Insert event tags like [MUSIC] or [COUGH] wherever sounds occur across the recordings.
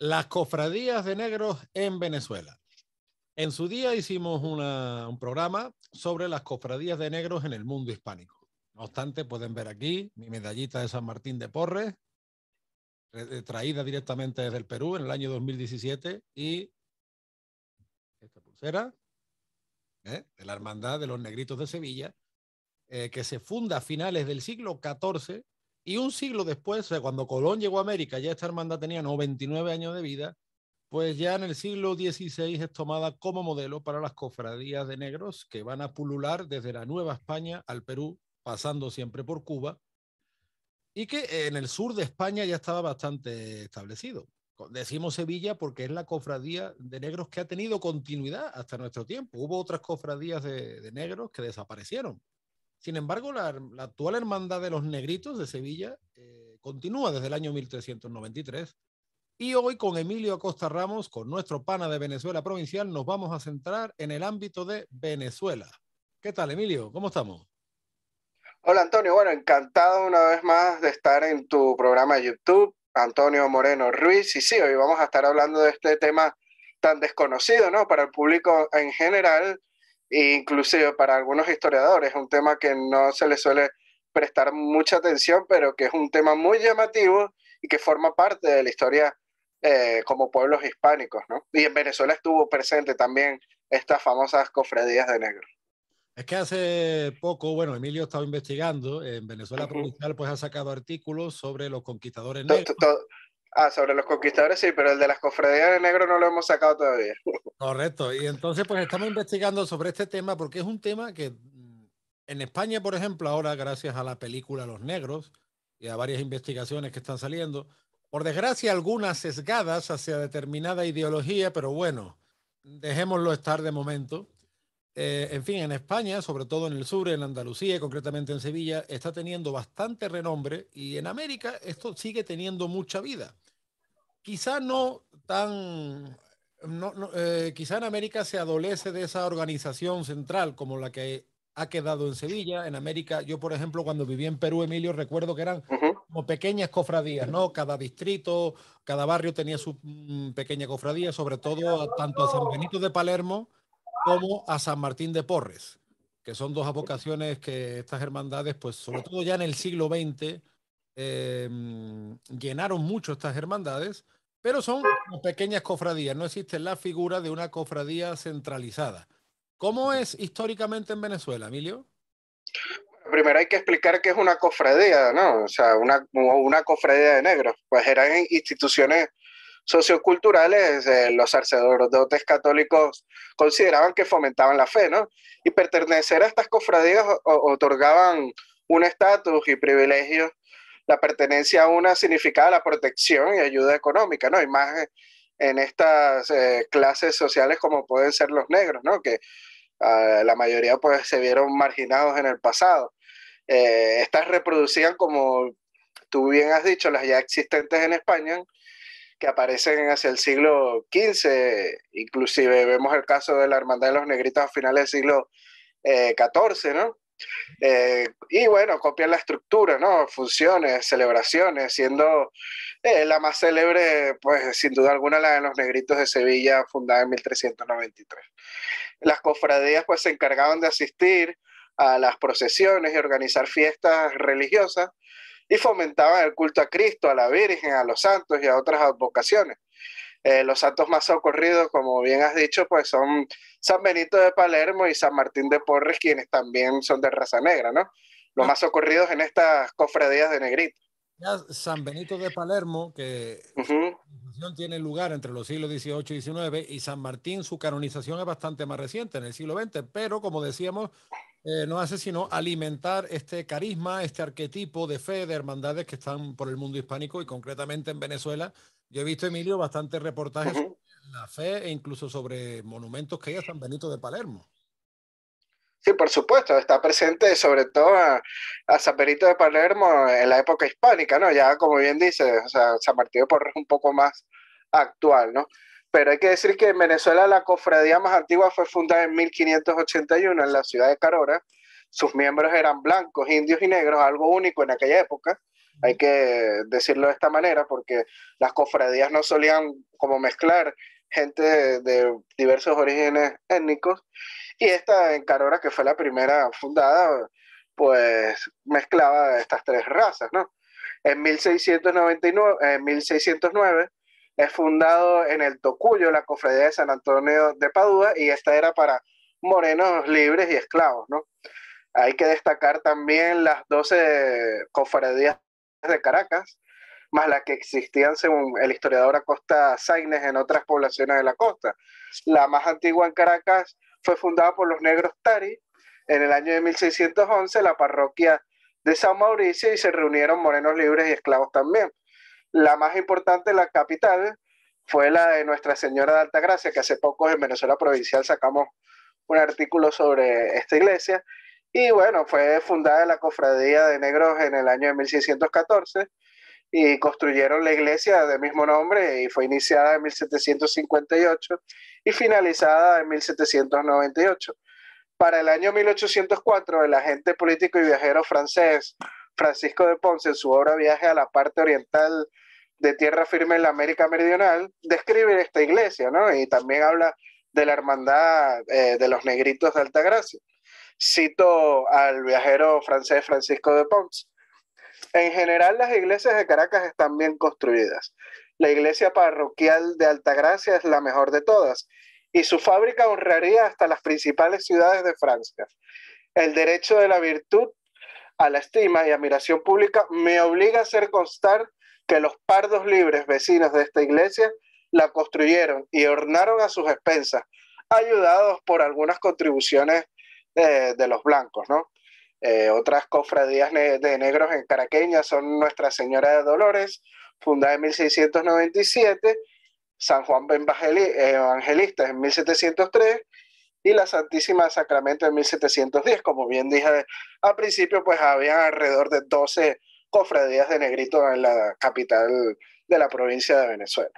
las cofradías de negros en Venezuela. En su día hicimos un programa sobre las cofradías de negros en el mundo hispánico. No obstante, pueden ver aquí mi medallita de San Martín de Porres, eh, traída directamente desde el Perú en el año 2017 y esta pulsera ¿eh? de la Hermandad de los Negritos de Sevilla, eh, que se funda a finales del siglo XIV y un siglo después, cuando Colón llegó a América, ya esta hermandad tenía 99 años de vida, pues ya en el siglo XVI es tomada como modelo para las cofradías de negros que van a pulular desde la Nueva España al Perú, pasando siempre por Cuba, y que en el sur de España ya estaba bastante establecido. Decimos Sevilla porque es la cofradía de negros que ha tenido continuidad hasta nuestro tiempo. Hubo otras cofradías de, de negros que desaparecieron, sin embargo, la, actual hermandad de los negritos de Sevilla eh, continúa desde el año 1393 y hoy con Emilio Acosta Ramos, con nuestro pana de Venezuela Provincial, nos vamos a centrar en el ámbito de Venezuela. ¿Qué tal, Emilio? ¿Cómo estamos? Hola, Antonio. Bueno, encantado una vez más de estar en tu programa de YouTube, Antonio Moreno Ruiz. Y sí, hoy vamos a estar hablando de este tema tan desconocido, ¿no? Para el público en general, inclusive para algunos historiadores, un tema que no se le suele prestar mucha atención, pero que es un tema muy llamativo y que forma parte de la historia eh, como pueblos hispánicos, ¿no? Y en Venezuela estuvo presente también estas famosas cofradías de negros. Es que hace poco, bueno, Emilio estaba investigando, en Venezuela Provincial pues ha sacado artículos sobre los conquistadores negros. Ah, sobre los conquistadores sí, pero el de las cofradías de negro no lo hemos sacado todavía. [LAUGHS] Correcto, y entonces pues estamos investigando sobre este tema porque es un tema que mm, en España, por ejemplo, ahora gracias a la película Los Negros y a varias investigaciones que están saliendo, por desgracia algunas sesgadas hacia determinada ideología, pero bueno, dejémoslo estar de momento. Eh, en fin, en España, sobre todo en el sur, en Andalucía, concretamente en Sevilla, está teniendo bastante renombre y en América esto sigue teniendo mucha vida. Quizá no tan... Eh, quizá en América se adolece de esa organización central como la que ha quedado en Sevilla, en América. Yo, por ejemplo, cuando viví en Perú, Emilio, recuerdo que eran como pequeñas cofradías, ¿no? Cada distrito, cada barrio tenía su mm, pequeña cofradía, sobre todo tanto a San Benito de Palermo como a San Martín de Porres, que son dos vocaciones que estas hermandades, pues sobre todo ya en el siglo XX, em, llenaron mucho estas hermandades, pero son pequeñas cofradías, no existe la figura de una cofradía centralizada. ¿Cómo es históricamente en Venezuela, Emilio? Primero hay que explicar qué es una cofradía, ¿no? O sea, una, una cofradía de negros, pues eran instituciones socioculturales, eh, los sacerdotes católicos consideraban que fomentaban la fe, ¿no? Y pertenecer a estas cofradías otorgaban un estatus y privilegios. La pertenencia a una significaba la protección y ayuda económica, ¿no? Y más en estas eh, clases sociales como pueden ser los negros, ¿no? Que ah, la mayoría pues se vieron marginados en el pasado. Eh, estas reproducían, como tú bien has dicho, las ya existentes en España, que aparecen hacia el siglo XV, inclusive vemos el caso de la Hermandad de los Negritos a finales del siglo XIV, eh, ¿no? Eh, y bueno, copian la estructura, ¿no? Funciones, celebraciones, siendo eh, la más célebre, pues sin duda alguna, la de los negritos de Sevilla, fundada en 1393. Las cofradías pues se encargaban de asistir a las procesiones y organizar fiestas religiosas y fomentaban el culto a Cristo, a la Virgen, a los santos y a otras advocaciones. Eh, los santos más ocurridos, como bien has dicho, pues son San Benito de Palermo y San Martín de Porres, quienes también son de raza negra, ¿no? Los más ocurridos en estas cofradías de negrito. San Benito de Palermo, que tiene lugar entre los siglos XVIII y XIX, y San Martín, su canonización es bastante más reciente, en el siglo XX, pero como decíamos, eh, no hace sino alimentar este carisma, este arquetipo de fe, de hermandades que están por el mundo hispánico y concretamente en Venezuela. Yo he visto, Emilio, bastantes reportajes sobre la fe e incluso sobre monumentos que hay a San Benito de Palermo. Sí, por supuesto, está presente sobre todo a, San Benito de Palermo en la época hispánica, ¿no? Ya como bien dice, San Martín de Porres un poco más actual, ¿no? Pero hay que decir que en Venezuela la cofradía más antigua fue fundada en 1581 en la ciudad de Carora. Sus miembros eran blancos, indios y negros, algo único en aquella época. Hay que decirlo de esta manera porque las cofradías no solían como mezclar gente de, diversos orígenes étnicos. Y esta en Carora, que fue la primera fundada, pues mezclaba estas tres razas, ¿no? En 1699, en 1609 es fundado en el Tocuyo, la cofradía de San Antonio de Padua, y esta era para morenos libres y esclavos, ¿no? Hay que destacar también las 12 cofradías de Caracas, más la que existían según el historiador Acosta Saines en otras poblaciones de la costa. La más antigua en Caracas fue fundada por los negros Tari en el año de 1611, la parroquia de San Mauricio, y se reunieron morenos libres y esclavos también. La más importante, la capital, fue la de Nuestra Señora de Gracia que hace poco en Venezuela Provincial sacamos un artículo sobre esta iglesia. Y bueno, fue fundada la Cofradía de Negros en el año de 1614 y construyeron la iglesia de mismo nombre y fue iniciada en 1758 y finalizada en 1798. Para el año 1804, el agente político y viajero francés Francisco de Ponce en su obra Viaje a la parte oriental de tierra firme en la América Meridional, describe esta iglesia, ¿no? Y también habla de la hermandad eh, de los negritos de Altagracia. Cito al viajero francés Francisco de Ponce. En general, las iglesias de Caracas están bien construidas. La iglesia parroquial de Altagracia es la mejor de todas y su fábrica honraría hasta las principales ciudades de Francia. El derecho de la virtud a la estima y admiración pública, me obliga a hacer constar que los pardos libres vecinos de esta iglesia la construyeron y ornaron a sus expensas, ayudados por algunas contribuciones eh, de los blancos, ¿no? Eh, otras cofradías de negros en Caraqueña son Nuestra Señora de Dolores, fundada en 1697, San Juan Evangelista en 1703 y la Santísima Sacramento en 1710. Como bien dije al principio, pues había alrededor de 12 cofradías de negritos en la capital de la provincia de Venezuela.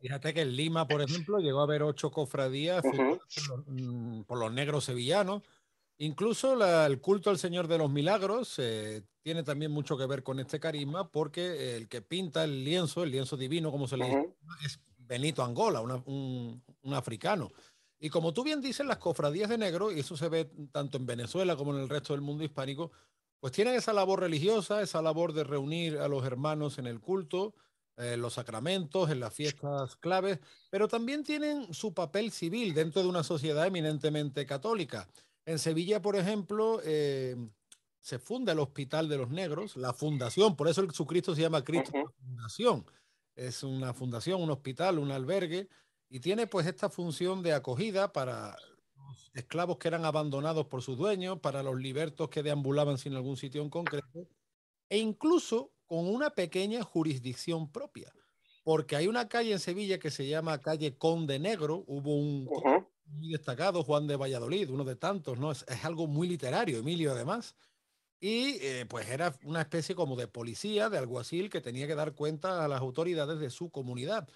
Fíjate que en Lima, por ejemplo, llegó a haber ocho cofradías mm, por, los, negros sevillanos. Incluso el culto al Señor de los Milagros eh, tiene también mucho que ver con este carisma, porque el que pinta el lienzo, el lienzo divino, como se le dice, es Benito Angola, un, un africano. Y como tú bien dices, las cofradías de negro, y eso se ve tanto en Venezuela como en el resto del mundo hispánico, pues tienen esa labor religiosa, esa labor de reunir a los hermanos en el culto, en eh, los sacramentos, en las fiestas claves, pero también tienen su papel civil dentro de una sociedad eminentemente católica. En Sevilla, por ejemplo, eh, se funda el Hospital de los Negros, la fundación, por eso el, su se llama Cristo Fundación. Es una fundación, un hospital, un albergue y tiene pues esta función de acogida para los esclavos que eran abandonados por sus dueños, para los libertos que deambulaban sin algún sitio en concreto, e incluso con una pequeña jurisdicción propia, porque hay una calle en Sevilla que se llama calle Conde Negro, hubo un muy destacado, Juan de Valladolid, uno de tantos, ¿no? Es, algo muy literario, Emilio además, y eh, pues era una especie como de policía, de alguacil, que tenía que dar cuenta a las autoridades de su comunidad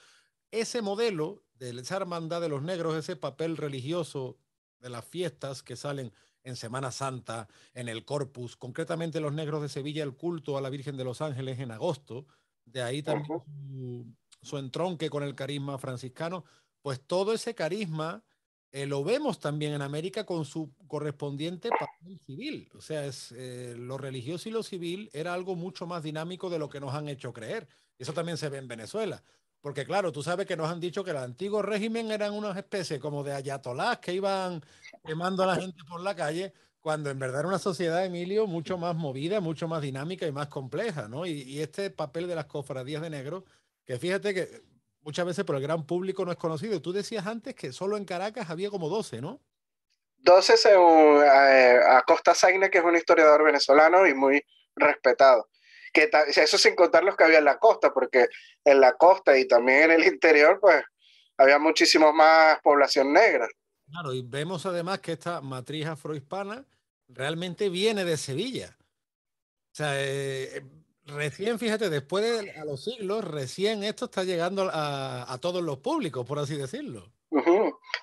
ese modelo de esa hermandad de los negros, ese papel religioso de las fiestas que salen en Semana Santa, en el Corpus, concretamente los negros de Sevilla, el culto a la Virgen de los Ángeles en agosto, de ahí también su, su entronque con el carisma franciscano, pues todo ese carisma eh, lo vemos también en América con su correspondiente papel civil. O sea, es, eh, lo religioso y lo civil era algo mucho más dinámico de lo que nos han hecho creer. Eso también se ve en Venezuela. Porque claro, tú sabes que nos han dicho que el antiguo régimen eran unas especies como de ayatolás que iban quemando a la gente por la calle, cuando en verdad era una sociedad, Emilio, mucho más movida, mucho más dinámica y más compleja, ¿no? Y, y este papel de las cofradías de negro, que fíjate que muchas veces por el gran público no es conocido. Tú decías antes que solo en Caracas había como 12, ¿no? 12 según eh, Acosta Sainz, que es un historiador venezolano y muy respetado. Que eso sin contar los que había en la costa, porque en la costa y también en el interior, pues había muchísimo más población negra. Claro, y vemos además que esta matriz afrohispana realmente viene de Sevilla. O sea, eh, Recién, fíjate, después de los siglos, recién esto está llegando a, a todos los públicos, por así decirlo.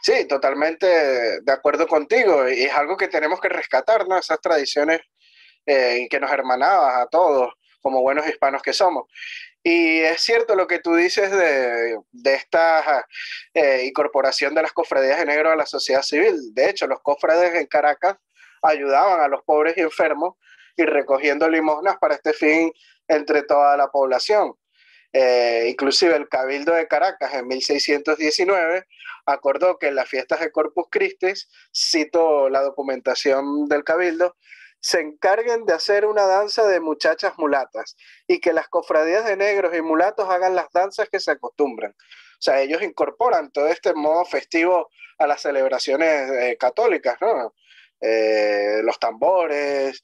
Sí, totalmente de acuerdo contigo. Y es algo que tenemos que rescatar, ¿no? Esas tradiciones en eh, que nos hermanaban a todos, como buenos hispanos que somos. Y es cierto lo que tú dices de, de esta eh, incorporación de las cofradías de negro a la sociedad civil. De hecho, los cofrades en Caracas ayudaban a los pobres y enfermos y recogiendo limosnas para este fin entre toda la población. Eh, inclusive el Cabildo de Caracas en 1619 acordó que en las fiestas de Corpus Christi, cito la documentación del Cabildo, se encarguen de hacer una danza de muchachas mulatas y que las cofradías de negros y mulatos hagan las danzas que se acostumbran. O sea, ellos incorporan todo este modo festivo a las celebraciones eh, católicas, eh, los tambores,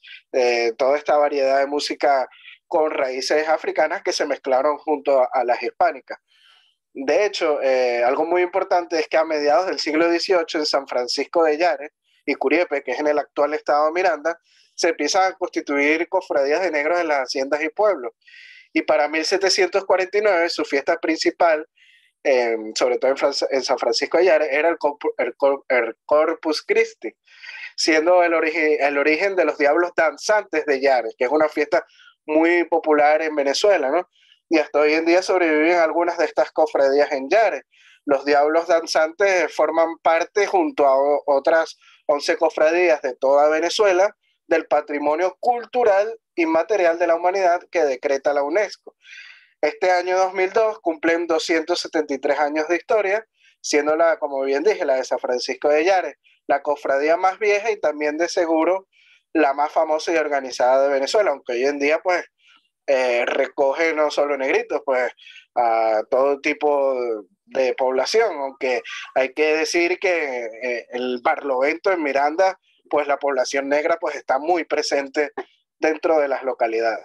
toda esta variedad de música con raíces africanas que se mezclaron junto a, las hispánicas. De hecho, eh, algo muy importante es que a mediados del siglo XVIII en San Francisco de Yares y Curiepe, que es en el actual estado de Miranda, se empiezan a constituir cofradías de negros en las haciendas y pueblos. Y para 1749, su fiesta principal, em, sobre todo en, San Francisco de Yare, era el, Corpus Christi, siendo el, el origen de los diablos danzantes de Yare, que es una fiesta muy popular en Venezuela, ¿no? Y hasta hoy en día sobreviven algunas de estas cofradías en Yare. Los Diablos Danzantes forman parte, junto a otras 11 cofradías de toda Venezuela, del patrimonio cultural y material de la humanidad que decreta la UNESCO. Este año 2002 cumplen 273 años de historia, siendo la, como bien dije, la de San Francisco de Yare, la cofradía más vieja y también de seguro la más famosa y organizada de Venezuela, aunque hoy en día pues eh, recoge no solo negritos, pues a todo tipo de población, aunque hay que decir que eh, el Barlovento en Miranda, pues la población negra pues está muy presente dentro de las localidades.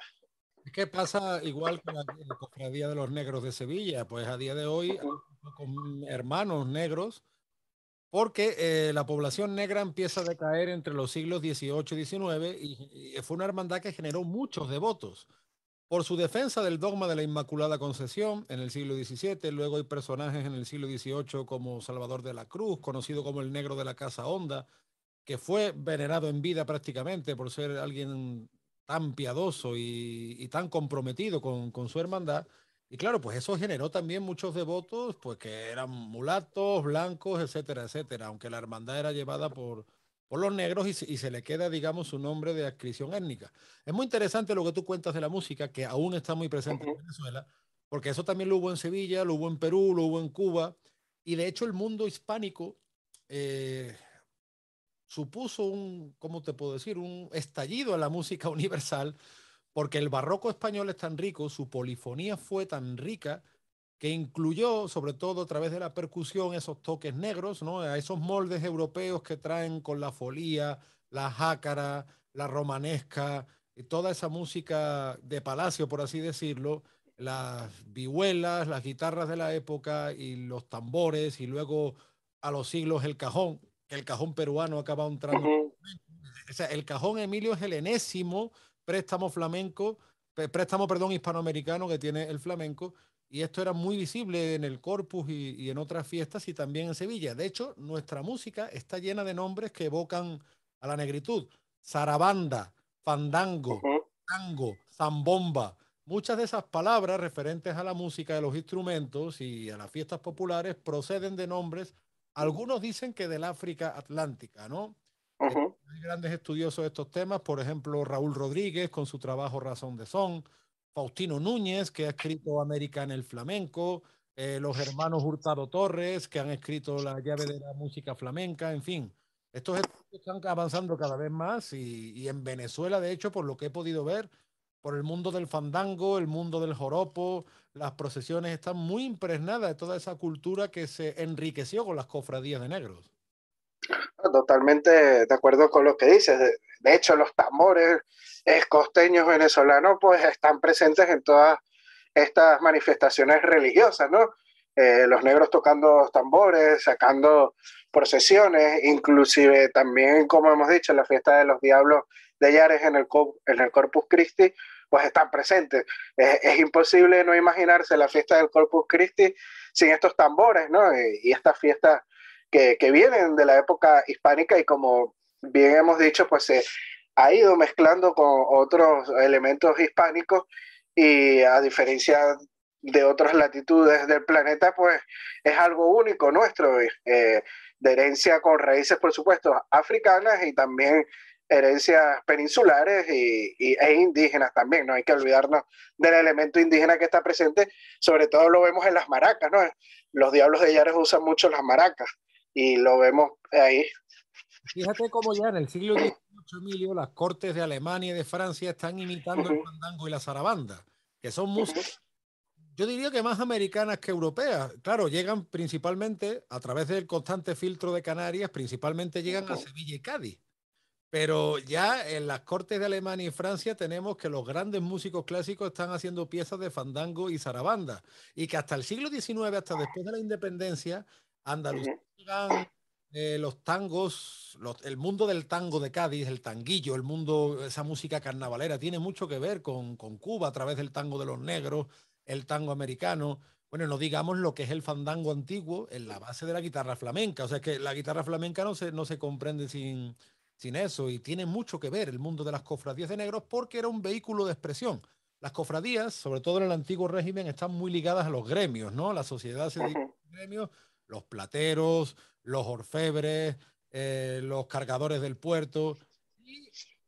¿Qué pasa igual con la, cofradía de los negros de Sevilla, pues a día de hoy con hermanos negros porque eh, la población negra empieza a decaer entre los siglos XVIII y XIX y, fue una hermandad que generó muchos devotos. Por su defensa del dogma de la Inmaculada Concesión en el siglo XVII, luego hay personajes en el siglo XVIII como Salvador de la Cruz, conocido como el negro de la Casa Honda, que fue venerado en vida prácticamente por ser alguien tan piadoso y, tan comprometido con su hermandad. Y claro, pues eso generó también muchos devotos, pues que eran mulatos, blancos, etcétera, etcétera, aunque la hermandad era llevada por, por los negros y se, le queda, digamos, su nombre de adscripción étnica. Es muy interesante lo que tú cuentas de la música, que aún está muy presente en Venezuela, porque eso también lo hubo en Sevilla, lo hubo en Perú, lo hubo en Cuba, y de hecho el mundo hispánico eh, supuso un, ¿cómo te puedo decir?, un estallido a la música [LAUGHS] universal porque el barroco español es tan rico, su polifonía fue tan rica que incluyó, sobre todo a través de la percusión, esos toques negros, ¿no? a esos moldes europeos que traen con la folía, la jácara, la romanesca, y toda esa música de palacio, por así decirlo, las vihuelas, las guitarras de la época y los tambores, y luego a los siglos el cajón, el cajón peruano acaba entrando. O sea, el cajón Emilio es el enésimo préstamo flamenco, préstamo, perdón, hispanoamericano que tiene el flamenco. Y esto era muy visible en el Corpus y, en otras fiestas y también en Sevilla. De hecho, nuestra música está llena de nombres que evocan a la negritud. Zarabanda, fandango, tango, zambomba. Muchas de esas palabras referentes a la música de los instrumentos y a las fiestas populares proceden de nombres, algunos dicen que del África Atlántica, ¿no? Hay grandes estudiosos de estos temas, por ejemplo, Raúl Rodríguez con su trabajo Razón de Son, Faustino Núñez, que ha escrito América en el Flamenco, eh, los hermanos Hurtado Torres, que han escrito La llave de la música flamenca, en fin. Estos estudios están avanzando cada vez más y, y en Venezuela, de hecho, por lo que he podido ver, por el mundo del fandango, el mundo del joropo, las procesiones están muy impregnadas de toda esa cultura que se enriqueció con las cofradías de negros. Totalmente de acuerdo con lo que dices. De, hecho, los tambores costeños venezolanos pues están presentes en todas estas manifestaciones religiosas, ¿no? Eh, los negros tocando tambores, sacando procesiones, inclusive también, como hemos dicho, en la fiesta de los diablos de Yares en el, en el Corpus Christi, pues están presentes. Es, imposible no imaginarse la fiesta del Corpus Christi sin estos tambores, ¿no? Eh, y, esta fiesta fiestas que, vienen de la época hispánica y como bien hemos dicho, pues se ha ido mezclando con otros elementos hispánicos y a diferencia de otras latitudes del planeta, pues es algo único nuestro, eh, de herencia con raíces, por supuesto, africanas y también herencias peninsulares y, e indígenas también, no hay que olvidarnos del elemento indígena que está presente, sobre todo lo vemos en las maracas, ¿no? Los diablos de Yares usan mucho las maracas y lo vemos ahí. Fíjate cómo ya en el siglo XVIII, Emilio, las cortes de Alemania y de Francia están imitando el fandango y la zarabanda, que son músicas, yo diría que más americanas que europeas. Claro, llegan principalmente a través del constante filtro de Canarias, principalmente llegan a Sevilla y Cádiz. Pero ya en las cortes de Alemania y Francia tenemos que los grandes músicos clásicos están haciendo piezas de fandango y zarabanda. Y que hasta el siglo XIX, hasta después de la independencia, Andalucía, eh, los tangos, el mundo del tango de Cádiz, el tanguillo, el mundo, esa música carnavalera, tiene mucho que ver con, Cuba a través del tango de los negros, el tango americano. Bueno, no digamos lo que es el fandango antiguo en la base de la guitarra flamenca. O sea, que la guitarra flamenca no se, no se comprende sin, sin eso y tiene mucho que ver el mundo de las cofradías de negros porque era un vehículo de expresión. Las cofradías, sobre todo en el antiguo régimen, están muy ligadas a los gremios, ¿no? La sociedad se dedica a los gremios los plateros, los orfebres, eh, los cargadores del puerto.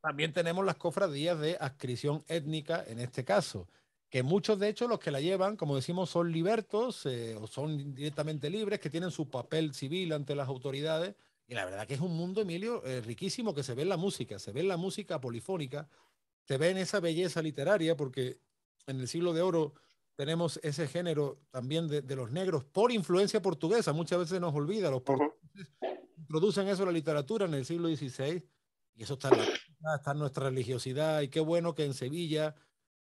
también tenemos las cofradías de adscripción étnica en este caso, que muchos de hecho los que la llevan, como decimos, son libertos eh, o son directamente libres, que tienen su papel civil ante las autoridades. Y la verdad que es un mundo, Emilio, eh, riquísimo que se ve en la música, se ve en la música polifónica, se ve en esa belleza literaria, porque en el siglo de oro tenemos ese género también de, los negros por influencia portuguesa. Muchas veces nos olvida, los portugueses producen eso en la literatura en el siglo XVI y eso está en, está nuestra religiosidad y qué bueno que en Sevilla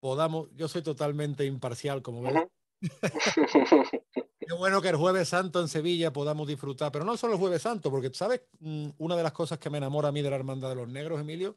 podamos, yo soy totalmente imparcial como ven. Qué bueno que el jueves santo en Sevilla podamos disfrutar, pero no solo el jueves santo, porque sabes, mm, una de las cosas que me enamora a mí de la Hermandad de los Negros, Emilio,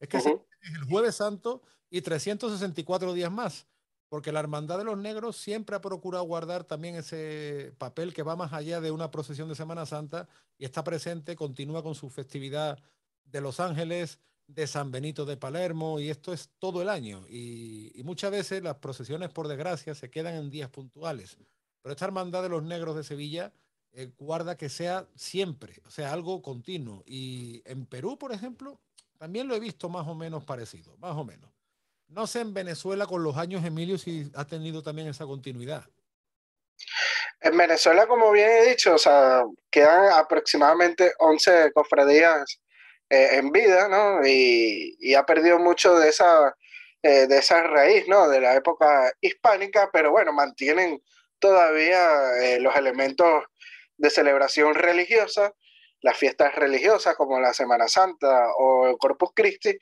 es que es el jueves santo y 364 días más porque la Hermandad de los Negros siempre ha procurado guardar también ese papel que va más allá de una procesión de Semana Santa y está presente, continúa con su festividad de Los Ángeles, de San Benito de Palermo, y esto es todo el año. Y, muchas veces las procesiones, por desgracia, se quedan en días puntuales. Pero esta Hermandad de los Negros de Sevilla eh, guarda que sea siempre, o sea, algo continuo. Y en Perú, por ejemplo, también lo he visto más o menos parecido, más o menos. No sé en Venezuela con los años, Emilio, si ha tenido también esa continuidad. En Venezuela, como bien he dicho, o sea, quedan aproximadamente 11 cofradías eh, en vida, ¿no? Y, y, ha perdido mucho de esa, eh, de esa raíz, ¿no? De la época hispánica, pero bueno, mantienen todavía eh, los elementos de celebración religiosa, las fiestas religiosas como la Semana Santa o el Corpus Christi,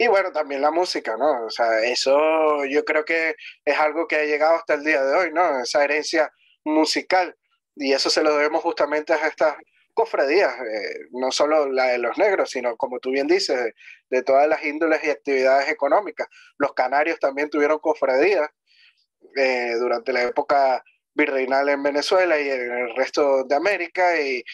y bueno, también la música, ¿no? O sea, eso yo creo que es algo que ha llegado hasta el día de hoy, ¿no? Esa herencia musical. Y eso se lo debemos justamente a estas cofradías, eh, no solo la de los negros, sino como tú bien dices, de, todas las índoles y actividades económicas. Los canarios también tuvieron cofradías eh, durante la época virreinal en Venezuela y en el resto de América y,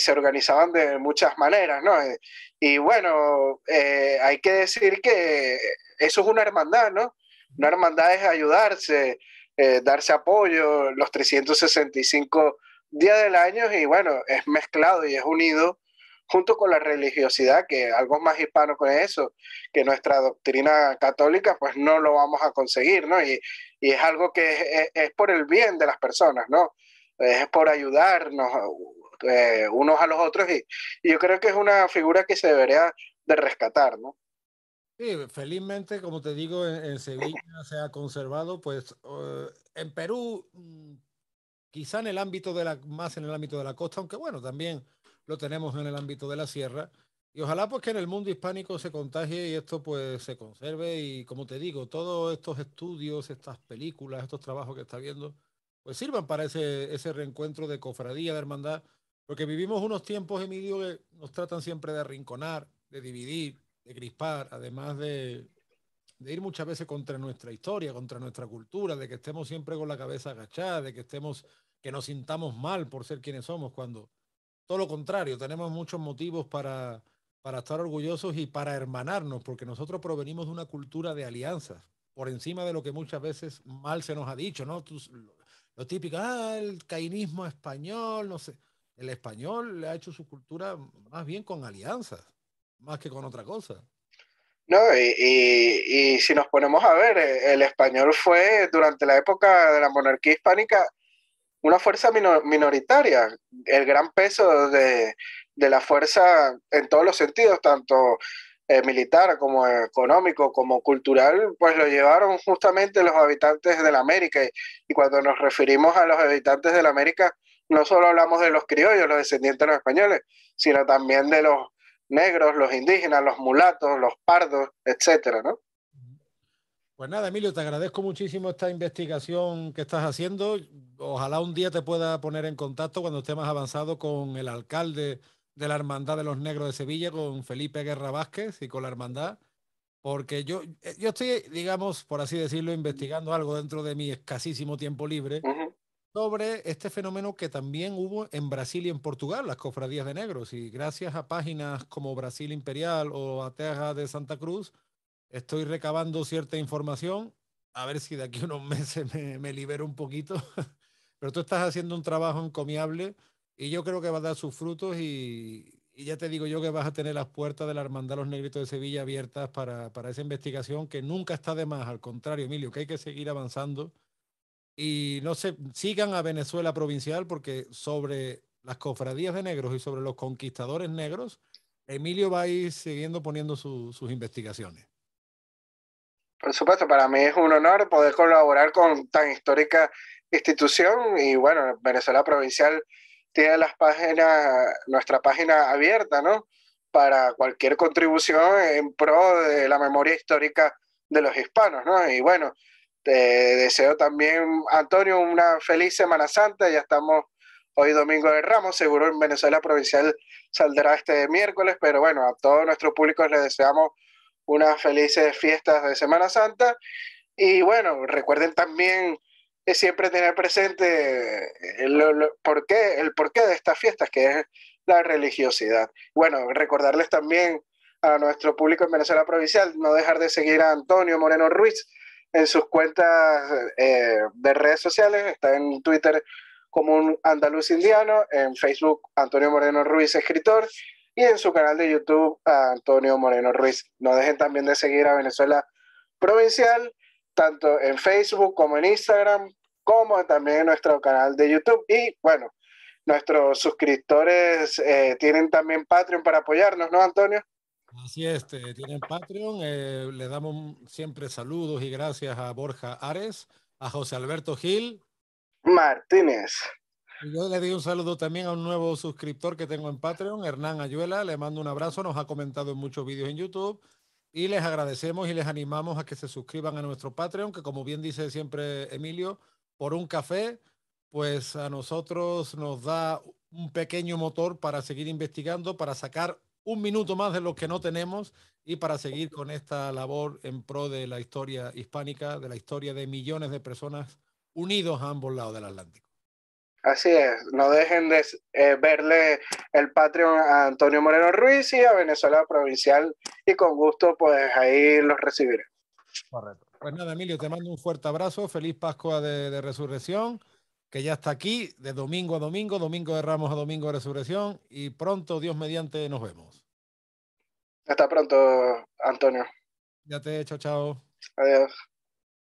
se organizaban de muchas maneras, ¿no? Eh, y bueno, eh, hay que decir que eso es una hermandad, ¿no? Una hermandad es ayudarse, eh, darse apoyo los 365 días del año y bueno, es mezclado y es unido junto con la religiosidad, que algo más hispano con eso, que nuestra doctrina católica, pues no lo vamos a conseguir, ¿no? Y, y es algo que es, por el bien de las personas, ¿no? Es por ayudarnos eh, unos a los otros y, yo creo que es una figura que se debería de rescatar, ¿no? Sí, felizmente, como te digo, en, Sevilla se ha conservado, pues en Perú, mm, quizá en el ámbito de la, más en el ámbito de la costa, aunque bueno, también lo tenemos en el ámbito de la sierra. Y ojalá pues que en el mundo hispánico se contagie y esto pues se conserve y como te digo, todos estos estudios, estas películas, estos trabajos que está viendo, pues sirvan para ese, ese reencuentro de cofradía, de hermandad, porque vivimos unos tiempos, Emilio, que nos tratan siempre de arrinconar, de dividir, de crispar, además de, de ir muchas veces contra nuestra historia, contra nuestra cultura, de que estemos siempre con la cabeza agachada, de que estemos, que nos sintamos mal por ser quienes somos, cuando todo lo contrario, tenemos muchos motivos para, para estar orgullosos y para hermanarnos, porque nosotros provenimos de una cultura de alianzas, por encima de lo que muchas veces mal se nos ha dicho, ¿no? lo, típico, ah, el cainismo español, no sé. El español le ha hecho su cultura más bien con alianzas, más que con otra cosa. No, y, y si nos ponemos a ver, el español fue durante la época de la monarquía hispánica una fuerza minoritaria, el gran peso de, la fuerza en todos los sentidos, tanto eh, militar como económico, como cultural, pues lo llevaron justamente los habitantes de la América. Y, cuando nos referimos a los habitantes de la América, no solo hablamos de los criollos, los descendientes de los españoles, sino también de los negros, los indígenas, los mulatos, los pardos, etcétera, ¿no? Pues nada, Emilio, te agradezco muchísimo esta investigación que estás haciendo. Ojalá un día te pueda poner en contacto cuando esté más avanzado con el alcalde de la Hermandad de los Negros de Sevilla, con Felipe Guerra Vázquez y con la Hermandad, porque yo, eh, yo estoy, digamos, por así decirlo, investigando algo dentro de mi escasísimo tiempo libre sobre este fenómeno que también hubo en Brasil y en Portugal, las cofradías de negros, y gracias a páginas como Brasil Imperial o Ateja de Santa Cruz, estoy recabando cierta información, a ver si de aquí a unos [LAUGHS] meses me, libero un poquito, [LAUGHS] pero tú estás haciendo un trabajo encomiable y yo creo que va a dar sus frutos y, ya te digo yo que vas a tener las puertas de la Hermandad Los Negritos de Sevilla abiertas para, esa investigación que nunca está de más, al contrario, Emilio, que hay que seguir avanzando y no se sigan a Venezuela provincial porque sobre las cofradías de negros y sobre los conquistadores negros, Emilio va a ir siguiendo poniendo sus investigaciones. Por supuesto, para mí es un honor poder colaborar con tan histórica institución y bueno, Venezuela Provincial tiene las páginas, nuestra página abierta, ¿no? Para cualquier contribución en pro de la memoria histórica de los hispanos, ¿no? Y bueno, te deseo también, Antonio, una feliz Semana Santa, ya estamos hoy domingo de Ramos, seguro en Venezuela Provincial saldrá este miércoles, pero bueno, a todo nuestro público les deseamos unas felices fiestas de Semana Santa. Y bueno, recuerden también siempre tener presente eh, el, porqué, el de estas fiestas, que es la religiosidad. Bueno, recordarles también a nuestro público en Venezuela Provincial no dejar de seguir a Antonio Moreno Ruiz en sus cuentas eh, de redes sociales. Está en Twitter como un andaluz indiano, en Facebook Antonio Moreno Ruiz, escritor, y en su canal de YouTube Antonio Moreno Ruiz. No dejen también de seguir a Venezuela Provincial, tanto en Facebook como en Instagram, como también en nuestro canal de YouTube. Y bueno, nuestros suscriptores eh, tienen también Patreon para apoyarnos, ¿no, Antonio? Así es, tienen Patreon. Eh, le damos siempre saludos y gracias a Borja Ares, a José Alberto Gil. Martínez. Yo le doy un saludo también a un nuevo suscriptor que tengo en Patreon, Hernán Ayuela. Le mando un abrazo, nos ha comentado en muchos vídeos en YouTube y les agradecemos y les animamos a que se suscriban a nuestro Patreon, que como bien dice siempre Emilio, por un café, pues a nosotros nos da un pequeño motor para seguir investigando, para sacar un minuto más de lo que no tenemos y para seguir con esta labor en pro de la historia hispánica, de la historia de millones de personas unidos a ambos lados del Atlántico. Así es, no dejen de eh, verle el Patreon a Antonio Moreno Ruiz y a Venezuela Provincial y con gusto pues ahí los recibiré. Correcto. Pues nada, Emilio, te mando un fuerte abrazo, feliz Pascua de, de Resurrección, que ya está aquí de domingo a domingo, domingo de Ramos a domingo de Resurrección y pronto, Dios mediante, nos vemos. Hasta pronto, Antonio. Ya te he hecho, chao. Adiós.